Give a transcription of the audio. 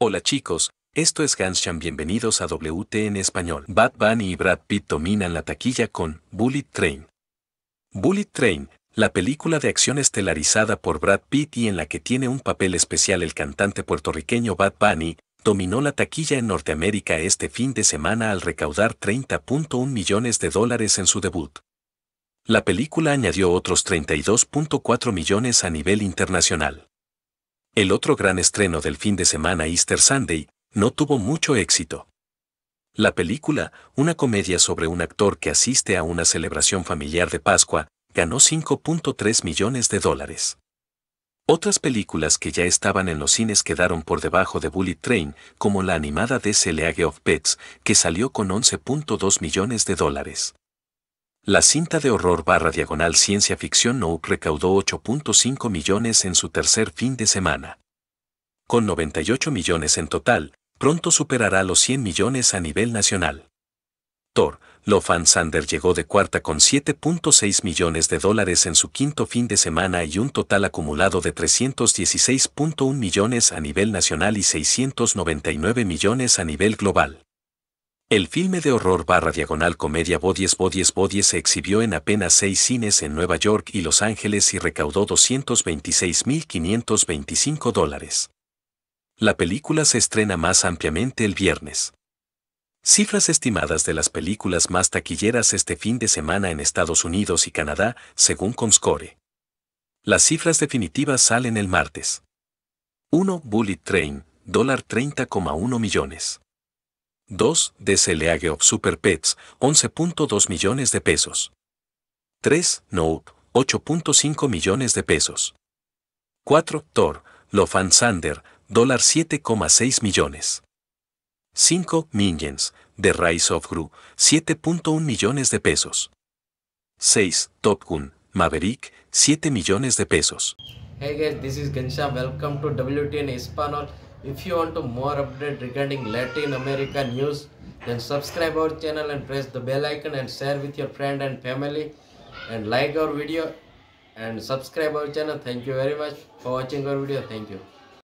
Hola chicos, esto es Ganshan, bienvenidos a WT en español. Bad Bunny y Brad Pitt dominan la taquilla con Bullet Train. Bullet Train, la película de acción estelarizada por Brad Pitt y en la que tiene un papel especial el cantante puertorriqueño Bad Bunny, dominó la taquilla en Norteamérica este fin de semana al recaudar 30.1 millones de dólares en su debut. La película añadió otros 32.4 millones a nivel internacional. El otro gran estreno del fin de semana Easter Sunday no tuvo mucho éxito. La película, una comedia sobre un actor que asiste a una celebración familiar de Pascua, ganó 5.3 millones de dólares. Otras películas que ya estaban en los cines quedaron por debajo de Bullet Train, como la animada de League of Pets, que salió con 11.2 millones de dólares. La cinta de horror barra diagonal ciencia ficción no recaudó 8.5 millones en su tercer fin de semana. Con 98 millones en total, pronto superará los 100 millones a nivel nacional. Thor, Love and Sander llegó de cuarta con 7.6 millones de dólares en su quinto fin de semana y un total acumulado de 316.1 millones a nivel nacional y 699 millones a nivel global. El filme de horror barra diagonal comedia Bodies Bodies Bodies se exhibió en apenas seis cines en Nueva York y Los Ángeles y recaudó 226.525 dólares. La película se estrena más ampliamente el viernes. Cifras estimadas de las películas más taquilleras este fin de semana en Estados Unidos y Canadá, según Comscore. Las cifras definitivas salen el martes. 1. Bullet Train, $30,1 millones. 2. De of Super Pets, 11.2 millones de pesos. 3. Note, 8.5 millones de pesos. 4. Thor, Lofan Sander, dólar 7,6 millones. 5. Minions, The Rise of Gru, 7.1 millones de pesos. 6. Top Gun, Maverick, 7 millones de pesos. Hey guys, this is Gensha. Welcome to WTN Espanol. If you want to more update regarding Latin America news, then subscribe our channel and press the bell icon and share with your friend and family and like our video and subscribe our channel. Thank you very much for watching our video. Thank you.